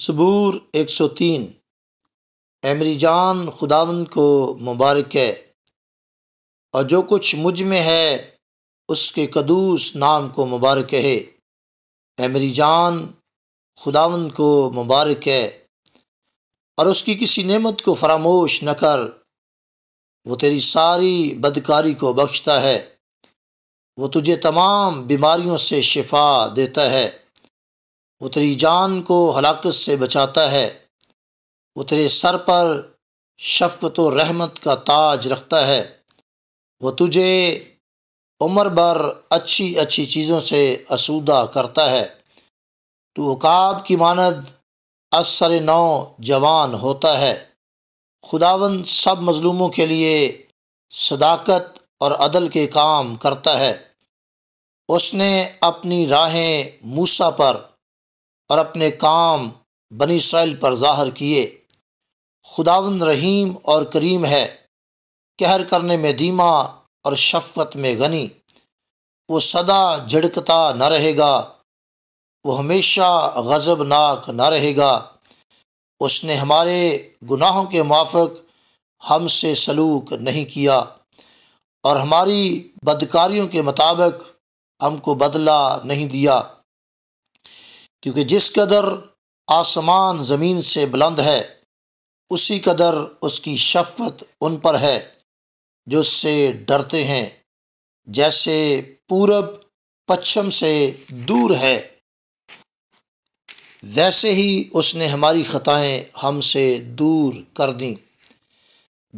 सबूर एक सौ तीन एमरी जान खुदावन को मुबारक है और जो कुछ मुझ में है उसके कदूस नाम को मुबारक है एमरी जान खुदावन को मुबारक है और उसकी किसी नेमत को फरामोश न कर वो तेरी सारी बदकारी को बख्शता है वो तुझे तमाम बीमारियों से शिफा देता है वो तेरी जान को हलाकत से बचाता है वो तेरे सर पर शफकत व रहमत का ताज रखता है वो तुझे उम्र भर अच्छी अच्छी चीज़ों से असूदा करता है तू उकाब की मानद असर नौ जवान होता है खुदावन सब मजलूमों के लिए सदाकत और अदल के काम करता है उसने अपनी राहें मूसा पर और अपने काम बनी इसराइल पर जाहर किए खुदावन रहीम और करीम है कहर करने में दीमा और शफकत में गनी वो सदा झिड़कता न रहेगा वो हमेशा गज़बनाक न रहेगा उसने हमारे गुनाहों के माफक हमसे सलूक नहीं किया और हमारी बदकारियों के मुताबिक हमको बदला नहीं दिया क्योंकि जिस कदर आसमान ज़मीन से बुलंद है उसी कदर उसकी शफकत उन पर है जो उससे डरते हैं जैसे पूरब पश्चिम से दूर है वैसे ही उसने हमारी ख़ताएँ हमसे दूर कर दी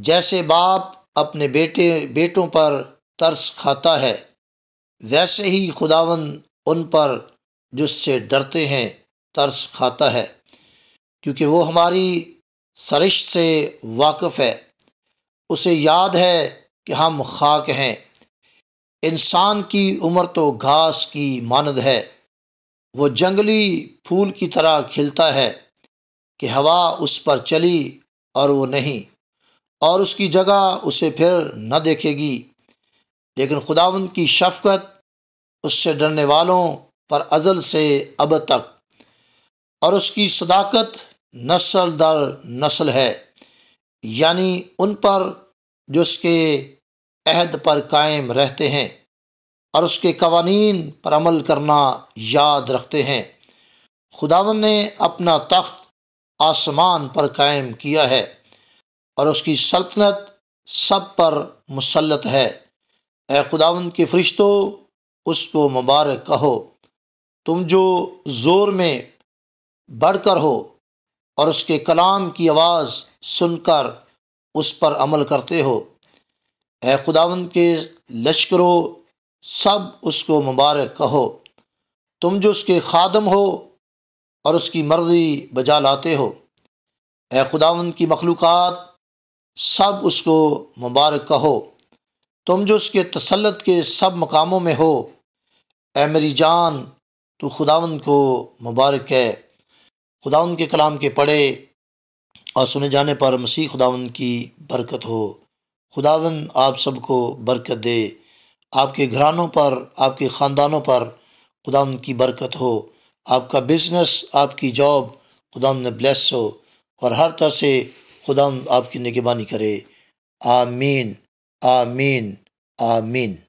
जैसे बाप अपने बेटे बेटों पर तरस खाता है वैसे ही खुदावन उन पर जिससे डरते हैं तर्स खाता है क्योंकि वो हमारी सरिश से वाकफ है उसे याद है कि हम खाक हैं इंसान की उम्र तो घास की मानद है वो जंगली फूल की तरह खिलता है कि हवा उस पर चली और वो नहीं और उसकी जगह उसे फिर न देखेगी लेकिन खुदावंद की शफकत उससे डरने वालों पर अजल से अब तक और उसकी सदाकत नस्ल दर नस्ल है यानी उन पर जो उसके अहद पर कायम रहते हैं और उसके कवानीन पर अमल करना याद रखते हैं खुदावन ने अपना तख्त आसमान पर कायम किया है और उसकी सल्तनत सब पर मुसलत है ए खुदावन के फरिश्तों उसको मुबारक कहो तुम जो ज़ोर में बढ़कर हो और उसके कलाम की आवाज़ सुनकर उस पर अमल करते हो ए खुदावन के लश्करों सब उसको मुबारक कहो तुम जो उसके खादम हो और उसकी मर्जी बजा लाते हो ए खुदावन की मखलूक़ात सब उसको मुबारक कहो तुम जो उसके तसलत के सब मकामों में हो ए मेरी जान तो खुदावन को मुबारक है खुदावन के कलाम के पढ़े और सुने जाने पर मसीह खुदावन की बरकत हो खुदावन आप सबको बरकत दे आपके घरानों पर आपके ख़ानदानों पर खुदावन की बरकत हो आपका बिजनेस आपकी जॉब खुदा ने ब्लेस हो और हर तरह से खुदा आपकी निगेबानी करे आमीन आमीन आमीन